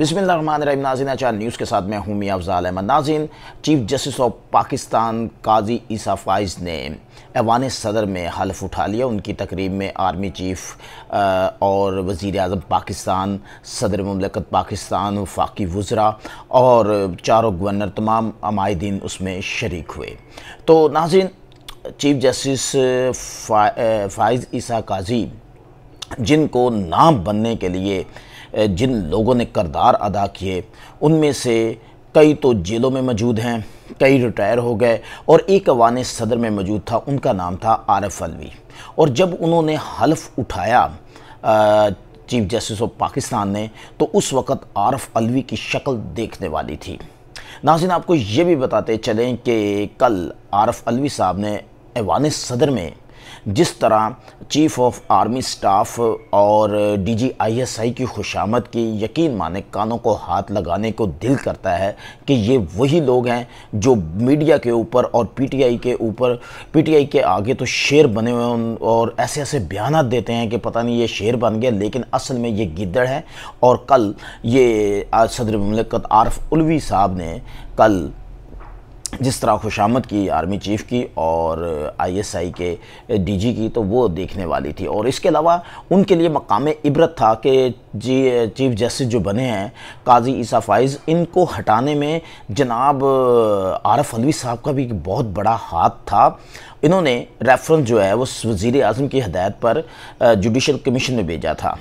बिस्मिल नाजिन अचार न्यूज़ के साथ मैं हूँ मियाँ अफजाल अहमद नाजिन chief justice of Pakistan Qazi Isa Faez ने ऐवान सदर में हलफ उठा लिया उनकी तकरीब में आर्मी चीफ और वज़ी अजम पाकिस्तान सदर ममलकत पाकिस्तान वफाकी वज़रा और चारों गवर्नर तमाम अमायदीन उसमें शर्क हुए तो नाजिन चीफ जस्टिस फा, फाइज ईसा काजी जिनको नाम बनने के लिए जिन लोगों ने करदार अदा किए उनमें से कई तो जेलों में मौजूद हैं कई रिटायर हो गए और एक अवान सदर में मौजूद था उनका नाम था आरफ अलवी और जब उन्होंने हल्फ उठाया आ, चीफ जस्टिस ऑफ पाकिस्तान ने तो उस वक़्त आरफ अलवी की शक्ल देखने वाली थी नाजिन आपको ये भी बताते चलें कि कल आरफ अलवी साहब ने ऐवान सदर में जिस तरह चीफ ऑफ आर्मी स्टाफ और डीजीआईएसआई की खुशामद की यकीन माने कानों को हाथ लगाने को दिल करता है कि ये वही लोग हैं जो मीडिया के ऊपर और पीटीआई के ऊपर पीटीआई के आगे तो शेर बने हुए हैं और ऐसे ऐसे बयान देते हैं कि पता नहीं ये शेर बन गया लेकिन असल में ये गिद्दड़ है और कल ये सदर ममलकत आरफ उलवी साहब ने कल जिस तरह खुशामद की आर्मी चीफ़ की और आईएसआई के डीजी की तो वो देखने वाली थी और इसके अलावा उनके लिए मकाम इबरत था कि जी चीफ़ जस्टिस जो बने हैं काजी ईसा फाइज़ इनको हटाने में जनाब आरफ अलवी साहब का भी बहुत बड़ा हाथ था इन्होंने रेफरेंस जो है वो वज़ी अजम की हदायत पर जुडिशल कमीशन में भेजा था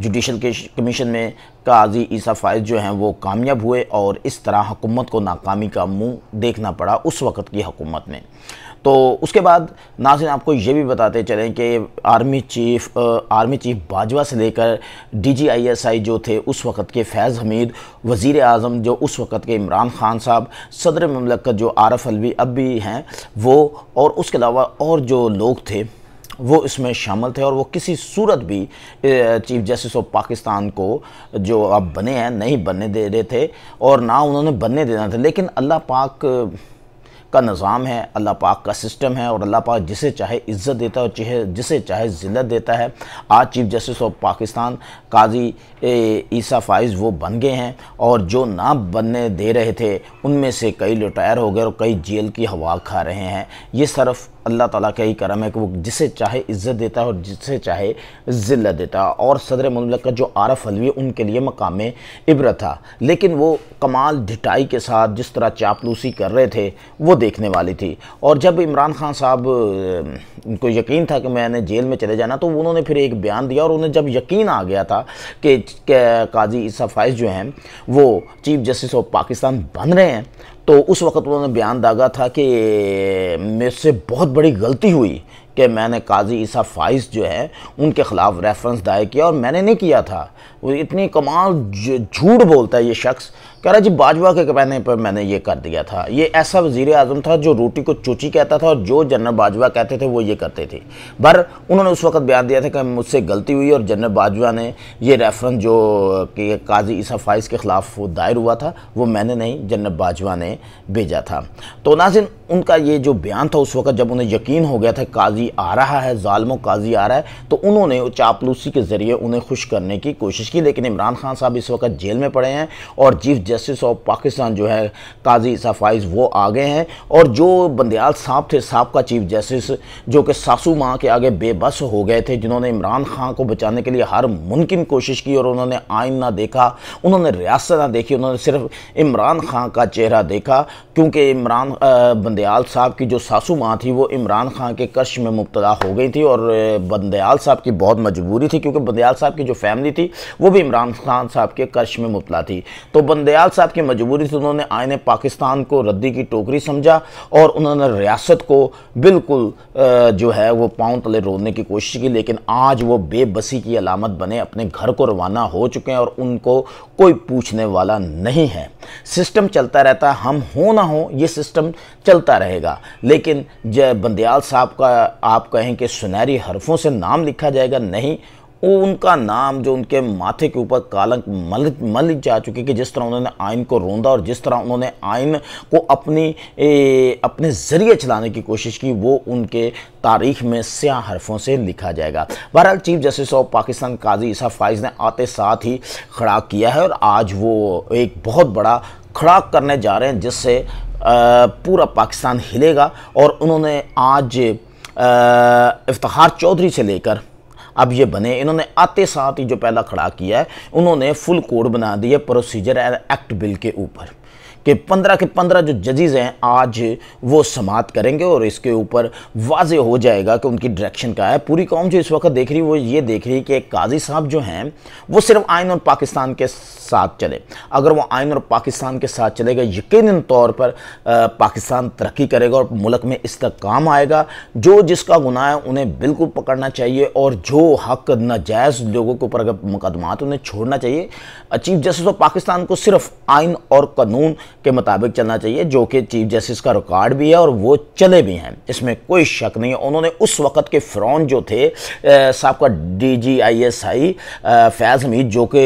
जुडिशल कमीशन में काजी ईसा फायज जो हैं वो कामयाब हुए और इस तरह हुकूमत को नाकामी का मुंह देखना पड़ा उस वक्त की हुकूमत में तो उसके बाद नाजिन आपको ये भी बताते चलें कि army chief army chief Bajwa से लेकर डी जी आई एस आई जो थे उस वक्त के फैज़ हमीद वज़ी अजम जो उस वक्त के इमरान ख़ान साहब सदर ममलकत जो आरफ अलवी अब भी हैं वो और उसके अलावा और जो लोग थे वो इसमें शामिल थे और वो किसी सूरत भी चीफ जस्टिस ऑफ पाकिस्तान को जो अब बने हैं नहीं बनने दे रहे थे और ना उन्होंने बनने देना था लेकिन अल्लाह पाक का निज़ाम है अल्लाह पाक का सिस्टम है और अल्लाह पाक जिसे चाहे इज़्ज़त देता है और चाहे जिसे चाहे ज़िलत देता है आज chief justice of Pakistan Qazi Isa Faez वो बन गए हैं और जो ना बनने दे रहे थे उनमें से कई रिटायर हो गए और कई जेल की हवा खा रहे हैं ये सिर्फ़ अल्लाह ताला का ही करम है कि वो जिसे चाहे इज़्ज़त देता है और जिसे चाहे ज़िल्लत देता है और सदर ममलक का जो आरफ अलवी उनके लिए मकाम इब्रत था लेकिन वो कमाल ढिटाई के साथ जिस तरह चापलूसी कर रहे थे वो देखने वाली थी और जब इमरान खान साहब उनको यकीन था कि मैंने जेल में चले जाना तो उन्होंने फिर एक बयान दिया और उन्हें जब यकीन आ गया था कि काजी इस फाइज जो हैं वो चीफ जस्टिस ऑफ पाकिस्तान बन रहे हैं तो उस वक्त उन्होंने बयान दागा था कि मेरे से बहुत बड़ी गलती हुई कि मैंने काजी ईसा फाइज जो है उनके ख़िलाफ़ रेफरेंस दायर किया और मैंने नहीं किया था वो इतनी कमाल झूठ बोलता है ये शख्स कह रहा जी बाजवा के कहने पर मैंने ये कर दिया था ये ऐसा वजीर अजम था जो रोटी को चोची कहता था और जो जनरल बाजवा कहते थे वो ये करते थे पर उन्होंने उस वक्त बयान दिया था कि मुझसे गलती हुई और जनरल बाजवा ने ये रेफरेंस जो कि काजी ईसा फाइज के ख़िलाफ़ वो दायर हुआ था वो मैंने नहीं जनरल बाजवा ने भेजा था तो नाजिन उनका ये जो बयान था उस वक्त जब उन्हें यकीन हो गया था काजी आ रहा है ालमो काजी आ रहा है तो उन्होंने चापलूसी के ज़रिए उन्हें खुश करने की कोशिश की लेकिन इमरान खान साहब इस वक्त जेल में पड़े हैं और चीफ जस्टिस ऑफ पाकिस्तान जो है काजी सफ़ाइज वो आ गए हैं और जो बंदयाल साहब थे साहब का चीफ जस्टिस जो कि सासू माँ के आगे बेबस हो गए थे जिन्होंने इमरान खान को बचाने के लिए हर मुमकिन कोशिश की और उन्होंने आइन ना देखा उन्होंने रियासत ना देखी उन्होंने सिर्फ इमरान खान का चेहरा देखा क्योंकि इमरान बंदयाल साहब की जो सासू माँ थी वो इमरान खान के कश में मुबतला हो गई थी और बंदयाल साहब की बहुत मजबूरी थी क्योंकि बंदयाल साहब की जो फैमिली थी वो भी इमरान खान साहब के कश में मुबतला थी तो बंदयाल दयाल साहब की मजबूरी से उन्होंने आयन पाकिस्तान को रद्दी की टोकरी समझा और उन्होंने रियासत को बिल्कुल जो है वो पाँव तले रोने की कोशिश की लेकिन आज वो बेबसी की अलामत बने अपने घर को रवाना हो चुके हैं और उनको कोई पूछने वाला नहीं है सिस्टम चलता रहता हम हो ना हो ये सिस्टम चलता रहेगा लेकिन जय बंदयाल साहब का आप कहें कि सुनहरी हरफों से नाम लिखा जाएगा नहीं वो उनका नाम जो उनके माथे के ऊपर कालंक मल मल जा चुकी कि जिस तरह उन्होंने आइन को रोंदा और जिस तरह उन्होंने आइन को अपनी ए, अपने ज़रिए चलाने की कोशिश की वो उनके तारीख में स्या हरफों से लिखा जाएगा बहरहाल chief justice of Pakistan Qazi Isa Faez ने आते साथ ही खड़ा किया है और आज वो एक बहुत बड़ा खड़ा करने जा रहे हैं जिससे पूरा पाकिस्तान हिलेगा और उन्होंने आज इफ्तार चौधरी से लेकर अब ये बने इन्होंने आते साथ ही जो पहला खड़ा किया है उन्होंने फुल कोड बना दिया प्रोसीजर एंड एक्ट बिल के ऊपर कि पंद्रह के पंद्रह जो जजेज़ हैं आज वो समाप्त करेंगे और इसके ऊपर वाज हो जाएगा कि उनकी डायरेक्शन क्या है पूरी कौम जो इस वक्त देख रही है वो ये देख रही है कि काजी साहब जो हैं वो सिर्फ आयन और पाकिस्तान के साथ चले अगर वो आयन और पाकिस्तान के साथ चलेगा यकीन तौर पर आ, पाकिस्तान तरक्की करेगा और मुल्क में काम आएगा जो जिसका गुनाह है उन्हें बिल्कुल पकड़ना चाहिए और जो हक नाजायज़ लोगों के ऊपर अगर मुकदमा उन्हें छोड़ना चाहिए चीफ जस्टिस ऑफ तो पाकिस्तान को सिर्फ आइन और कानून के मुताबिक चलना चाहिए जो कि चीफ जस्टिस का रिकॉर्ड भी है और वो चले भी हैं इसमें कोई शक नहीं है उन्होंने उस वक्त के फ्रॉन जो थे सबका D G I S I Faiz Hameed जो कि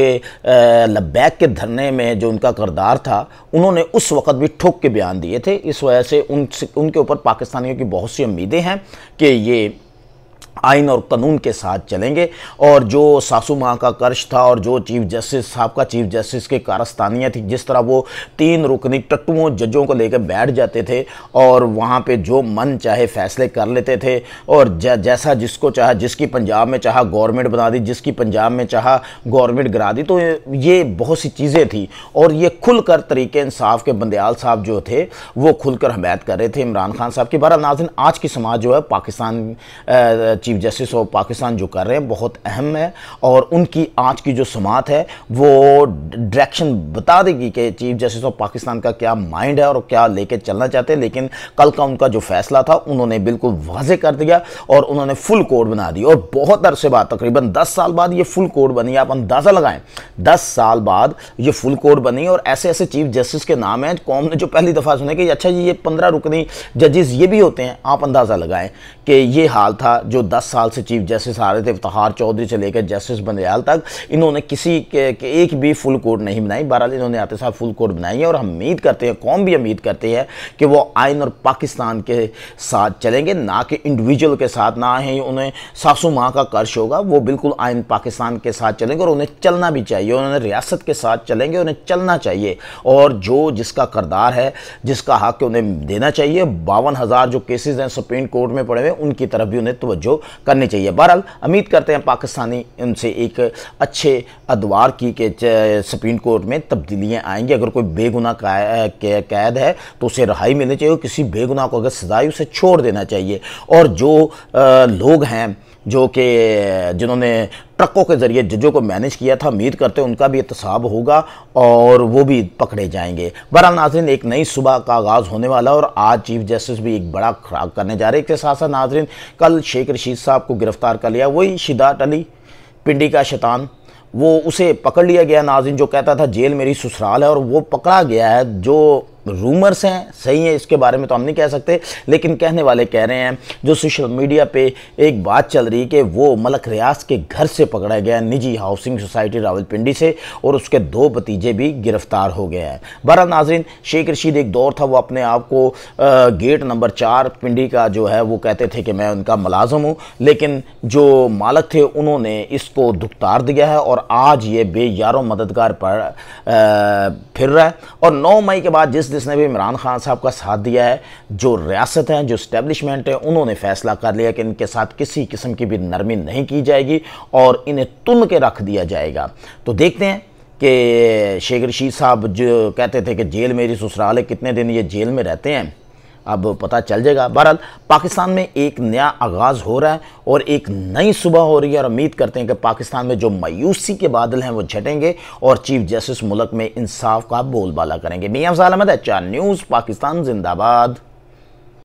लब्बैक के धरने में जो उनका करदार था उन्होंने उस वक्त भी ठोक के बयान दिए थे इस वजह से उन उनके ऊपर पाकिस्तानियों की बहुत सी उम्मीदें हैं कि ये आइन और कानून के साथ चलेंगे और जो सासू माँ का कर्ज था और जो चीफ जस्टिस साहब का चीफ जस्टिस की कारस्तानियाँ थी जिस तरह वो तीन रुकनी टट्टुओं जजों को लेकर बैठ जाते थे और वहाँ पे जो मन चाहे फैसले कर लेते थे और जैसा जिसको चाह जिसकी पंजाब में चाह गवर्नमेंट बना दी जिसकी पंजाब में चाह गवर्नमेंट गिरा दी तो ये बहुत सी चीज़ें थी और ये खुल कर तरीके इंसाफ के बंदयाल साहब जो थे वो खुल कर हमायत कर रहे थे इमरान खान साहब की बारह नाजिन आज की समाज जो है Pakistan chief justice of Pakistan जो कर रहे हैं बहुत अहम है और उनकी आज की जो समात है वो डायरेक्शन बता देगी कि चीफ जस्टिस ऑफ पाकिस्तान का क्या माइंड है और क्या लेके चलना चाहते हैं लेकिन कल का उनका जो फैसला था उन्होंने बिल्कुल वाजे कर दिया और उन्होंने फुल कोर्ट बना दी और बहुत अरसे बाद तकरीबन दस साल बाद ये फुल कोर्ट बनी आप अंदाज़ा लगाएं दस साल बाद ये फुल कोर्ट बनी और ऐसे ऐसे चीफ जस्टिस के नाम हैं कौम ने जो पहली दफ़ा सुने कि अच्छा जी ये पंद्रह रुकनी जजेस ये भी होते हैं आप अंदाज़ा लगाएं कि ये हाल था जो दस साल से चीफ जस्टिस आ रहे थे इफ्तार चौधरी से लेकर जस्टिस बंदयाल तक इन्होंने किसी के, के एक भी फुल कोर्ट नहीं बनाई बहरहाल इन्होंने आते साहब फुल कोर्ट बनाई है और हम उम्मीद करते हैं कौम भी उम्मीद करती है कि वो आयन और पाकिस्तान के साथ चलेंगे ना कि इंडिविजुअल के साथ ना ही उन्हें सासू माँ का कर्ज होगा वो बिल्कुल आयन पाकिस्तान के साथ चलेंगे और उन्हें चलना भी चाहिए उन्हें रियासत के साथ चलेंगे उन्हें चलना चाहिए और जो जिसका करदार है जिसका हक उन्हें देना चाहिए बावन हज़ार जो केसेज हैं सुप्रीम कोर्ट में पड़े हुए उनकी तरफ भी उन्हें तोज्जो करने चाहिए बहरहाल उम्मीद करते हैं पाकिस्तानी उनसे एक अच्छे अदवार की के सुप्रीम कोर्ट में तब्दीलियाँ आएंगी अगर कोई बेगुना कैद है तो उसे रहाई मिलनी चाहिए किसी बेगुना को अगर सजाई उसे छोड़ देना चाहिए और जो लोग हैं जो कि जिन्होंने ट्रकों के ज़रिए जजों को मैनेज किया था उम्मीद करते हैं उनका भी एहतसाब होगा और वो भी पकड़े जाएंगे बहरहाल नाजरन एक नई सुबह का आगाज़ होने वाला और आज चीफ जस्टिस भी एक बड़ा खराब करने जा रहे हैं इसके साथ साथ नाजरन कल शेख रशीद साहब को गिरफ्तार कर लिया वही शिदात अली पिंडी का शैतान वो उसे पकड़ लिया गया नाजिन जो कहता था जेल मेरी ससुराल है और वो पकड़ा गया है जो रूमर्स हैं सही हैं इसके बारे में तो हम नहीं कह सकते लेकिन कहने वाले कह रहे हैं जो सोशल मीडिया पे एक बात चल रही कि वो मलक रियाज के घर से पकड़ा गया निजी हाउसिंग सोसाइटी रावलपिंडी से और उसके दो भतीजे भी गिरफ्तार हो गए हैं बरा नाजरीन शेख रशीद एक दौर था वो अपने आप को गेट नंबर चार पिंडी का जो है वो कहते थे कि मैं उनका मुलाजम हूँ लेकिन जो मालक थे उन्होंने इसको दुखतार दिया है और आज ये बेयारों मददगार पर फिर रहा है और नौ मई के बाद जिस जिसने भी इमरान खान साहब का साथ दिया है जो रियासत हैं जो इस्टेबलिशमेंट है उन्होंने फैसला कर लिया कि इनके साथ किसी किस्म की भी नरमी नहीं की जाएगी और इन्हें तुन के रख दिया जाएगा तो देखते हैं कि शेख रशीद साहब जो कहते थे कि जेल मेरी ससुराल है कितने दिन ये जेल में रहते हैं अब पता चल जाएगा बहरहाल पाकिस्तान में एक नया आगाज़ हो रहा है और एक नई सुबह हो रही है और उम्मीद करते हैं कि पाकिस्तान में जो मायूसी के बादल हैं वो झटेंगे और चीफ जस्टिस मुल्क में इंसाफ का बोलबाला करेंगे मियाँ अहमद अच्छा न्यूज़ पाकिस्तान जिंदाबाद